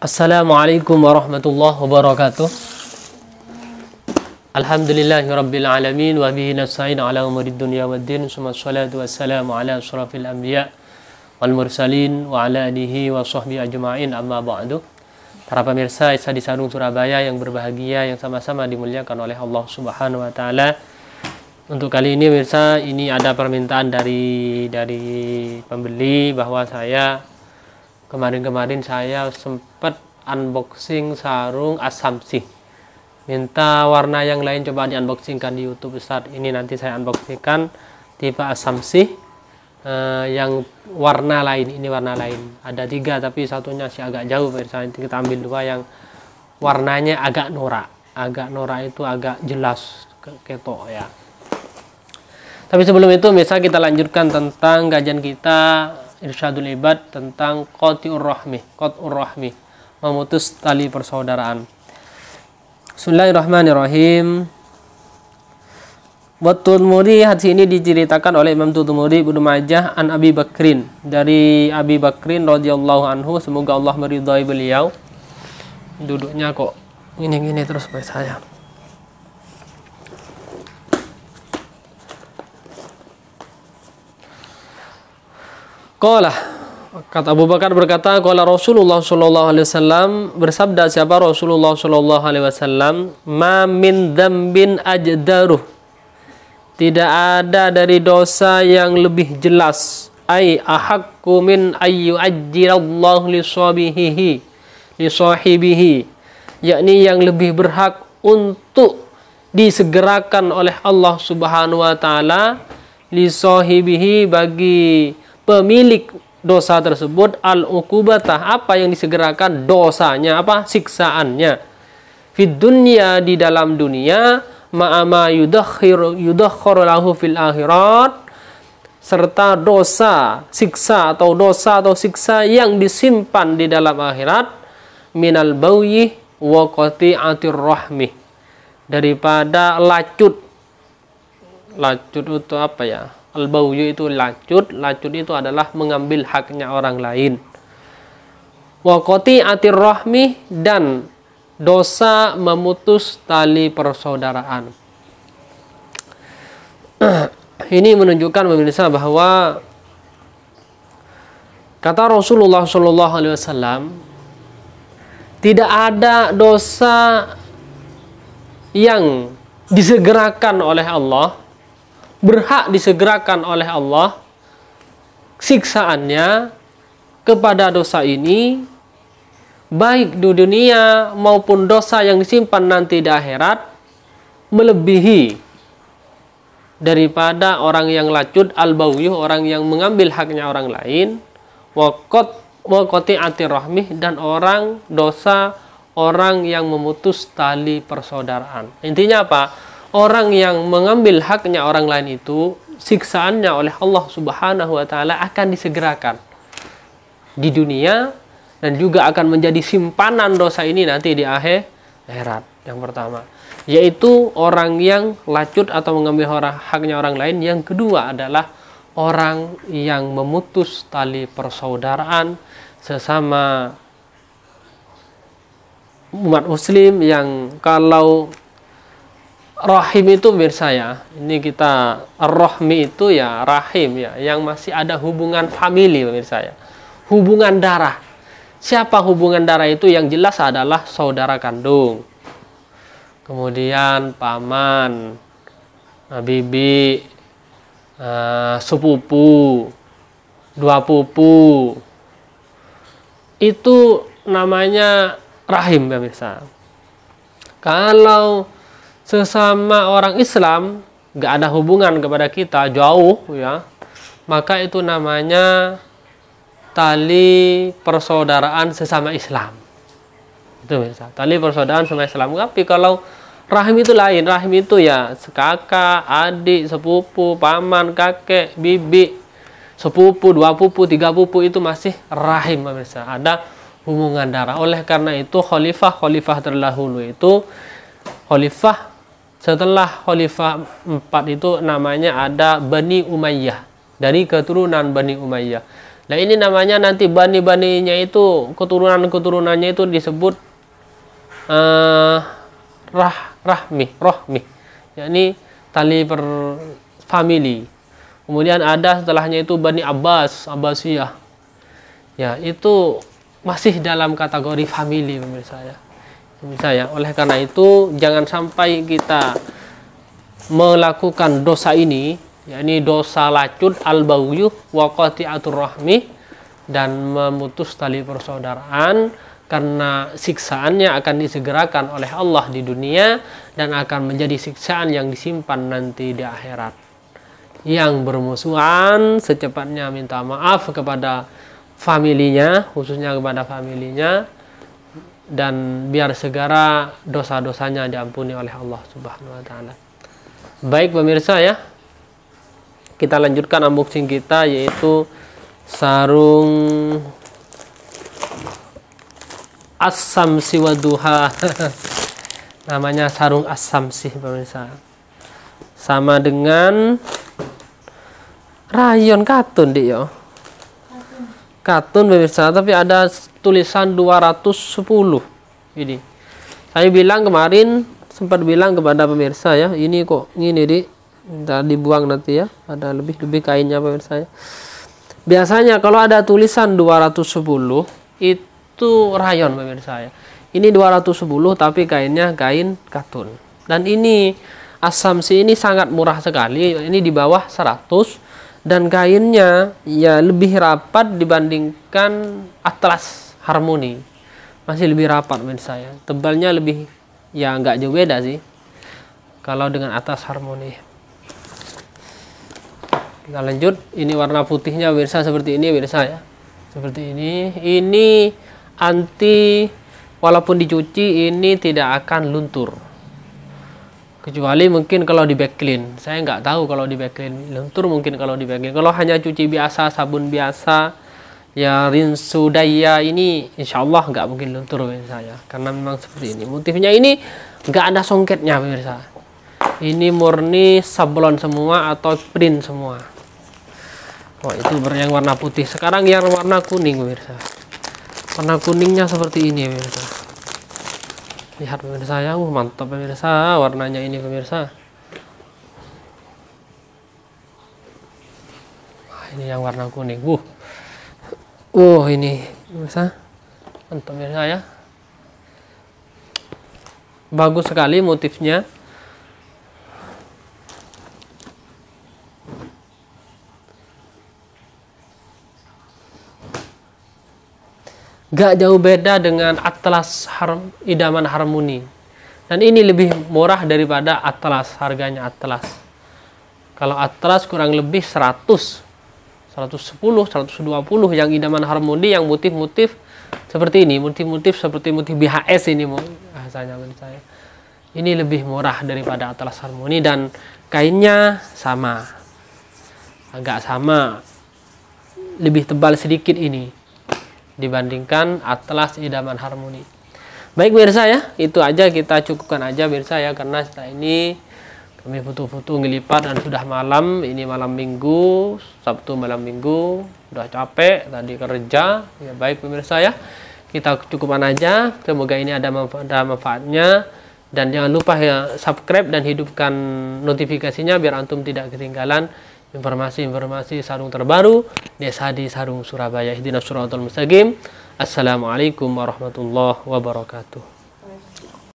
Assalamualaikum warahmatullahi wabarakatuh. Alhamdulillahi rabbil alamin wa bihi nasta'in ala umuri dunya waddin. Summa shalatu wassalamu ala asyrafil anbiya wal mursalin wa ala alihi wa sahbihi ajma'in amma ba'du. Para pemirsa Isa di Sarung Surabaya yang berbahagia yang sama-sama dimuliakan oleh Allah Subhanahu wa taala. Untuk kali ini pemirsa ini ada permintaan dari dari pembeli bahwa saya kemarin-kemarin saya sempat unboxing sarung asamsi minta warna yang lain coba di unboxingkan di YouTube Saat ini nanti saya unboxingkan tipe asamsi uh, eh, yang warna lain ini warna lain ada tiga tapi satunya sih agak jauh Misalnya kita ambil dua yang warnanya agak norak agak norak itu agak jelas ketok ya tapi sebelum itu misal kita lanjutkan tentang gajian kita Irsyadul Ibad tentang Qati'ur Rahmi, Qat'ur Rahmi, memutus tali persaudaraan. Bismillahirrahmanirrahim. Wattul Muri hadis ini diceritakan oleh Imam Tutmuri Ibnu Majah an Abi Bakrin dari Abi Bakrin radhiyallahu anhu semoga Allah meridhai beliau duduknya kok ini ini terus saya Qala kata Abu Bakar berkata qala Rasulullah sallallahu alaihi wasallam bersabda siapa Rasulullah sallallahu alaihi wasallam ma min dzambin ajdaru tidak ada dari dosa yang lebih jelas ai ahakku min ayyu ajirallahu li sahibihi li sahibihi yakni yang lebih berhak untuk disegerakan oleh Allah Subhanahu wa taala li sahibihi bagi pemilik dosa tersebut al ukubatah apa yang disegerakan dosanya apa siksaannya fid dunya di dalam dunia ma'ama yudakhir yudakhir lahu fil akhirat serta dosa siksa atau dosa atau siksa yang disimpan di dalam akhirat minal bawyi wa qati'atir rahmi daripada lacut lacut itu apa ya Al-bawyu itu lacut, lacut itu adalah mengambil haknya orang lain. Wakoti atir rahmi dan dosa memutus tali persaudaraan. Ini menunjukkan pemirsa bahwa kata Rasulullah Shallallahu Alaihi Wasallam tidak ada dosa yang disegerakan oleh Allah berhak disegerakan oleh Allah siksaannya kepada dosa ini baik di dunia maupun dosa yang disimpan nanti di akhirat melebihi daripada orang yang lacut al bawiyuh orang yang mengambil haknya orang lain wakot wakoti anti rahmih dan orang dosa orang yang memutus tali persaudaraan intinya apa orang yang mengambil haknya orang lain itu siksaannya oleh Allah Subhanahu wa taala akan disegerakan di dunia dan juga akan menjadi simpanan dosa ini nanti di akhir akhirat. Yang pertama, yaitu orang yang lacut atau mengambil haknya orang lain. Yang kedua adalah orang yang memutus tali persaudaraan sesama umat muslim yang kalau rahim itu mirsa ya ini kita rohmi itu ya rahim ya yang masih ada hubungan famili pemirsa ya hubungan darah siapa hubungan darah itu yang jelas adalah saudara kandung kemudian paman eh, bibi eh, sepupu dua pupu itu namanya rahim pemirsa kalau sesama orang Islam nggak ada hubungan kepada kita jauh ya maka itu namanya tali persaudaraan sesama Islam itu bisa tali persaudaraan sesama Islam tapi kalau rahim itu lain rahim itu ya kakak adik sepupu paman kakek bibi sepupu dua pupu tiga pupu itu masih rahim pemirsa ada hubungan darah oleh karena itu khalifah khalifah terdahulu itu khalifah setelah khalifah 4 itu namanya ada Bani Umayyah dari keturunan Bani Umayyah. Nah, ini namanya nanti bani-baninya itu keturunan-keturunannya itu disebut uh, rah rahmi, rahmi yakni tali per family. Kemudian ada setelahnya itu Bani Abbas, Abbasiyah. Ya, itu masih dalam kategori family pemirsa ya bisa ya oleh karena itu jangan sampai kita melakukan dosa ini yakni dosa lacut al baghyu wakati atur rahmi dan memutus tali persaudaraan karena siksaannya akan disegerakan oleh Allah di dunia dan akan menjadi siksaan yang disimpan nanti di akhirat. Yang bermusuhan secepatnya minta maaf kepada familinya, khususnya kepada familinya dan biar segera dosa-dosanya diampuni oleh Allah Subhanahu wa taala. Baik pemirsa ya. Kita lanjutkan unboxing kita yaitu sarung Asam Siwaduha. Namanya sarung Asam sih pemirsa. Sama dengan rayon katun dik yo katun pemirsa tapi ada tulisan 210 ini saya bilang kemarin sempat bilang kepada pemirsa ya ini kok ini di kita dibuang nanti ya ada lebih lebih kainnya pemirsa ya. biasanya kalau ada tulisan 210 itu rayon pemirsa ya ini 210 tapi kainnya kain katun dan ini asamsi ini sangat murah sekali ini di bawah 100 dan kainnya ya lebih rapat dibandingkan atlas harmoni masih lebih rapat menurut saya tebalnya lebih ya nggak jauh beda sih kalau dengan atas harmoni kita lanjut ini warna putihnya Wirsa seperti ini Wirsa ya seperti ini ini anti walaupun dicuci ini tidak akan luntur kecuali mungkin kalau di back clean saya nggak tahu kalau di back clean lentur mungkin kalau di back clean kalau hanya cuci biasa sabun biasa ya rinsu daya ini insya Allah nggak mungkin lentur saya karena memang seperti ini motifnya ini nggak ada songketnya pemirsa ini murni sablon semua atau print semua oh itu yang warna putih sekarang yang warna kuning pemirsa warna kuningnya seperti ini pemirsa lihat pemirsa ya uh mantap pemirsa warnanya ini pemirsa nah, ini yang warna kuning uh uh ini pemirsa mantap pemirsa ya bagus sekali motifnya gak jauh beda dengan atlas har idaman harmoni dan ini lebih murah daripada atlas harganya atlas kalau atlas kurang lebih 100 110 120 yang idaman harmoni yang motif-motif seperti ini motif-motif seperti motif BHS ini bahasanya menurut saya ini lebih murah daripada atlas harmoni dan kainnya sama agak sama lebih tebal sedikit ini dibandingkan Atlas Idaman Harmoni. Baik pemirsa ya, itu aja kita cukupkan aja mirsa ya karena setelah ini kami foto-foto ngelipat dan sudah malam, ini malam Minggu, Sabtu malam Minggu, sudah capek tadi kerja. Ya baik pemirsa ya. Kita cukupkan aja. Semoga ini ada, ada manfaatnya dan jangan lupa ya subscribe dan hidupkan notifikasinya biar antum tidak ketinggalan informasi-informasi sarung terbaru di SHD Sarung Surabaya. Hidinasyuratul Mustaqim. Assalamualaikum warahmatullahi wabarakatuh.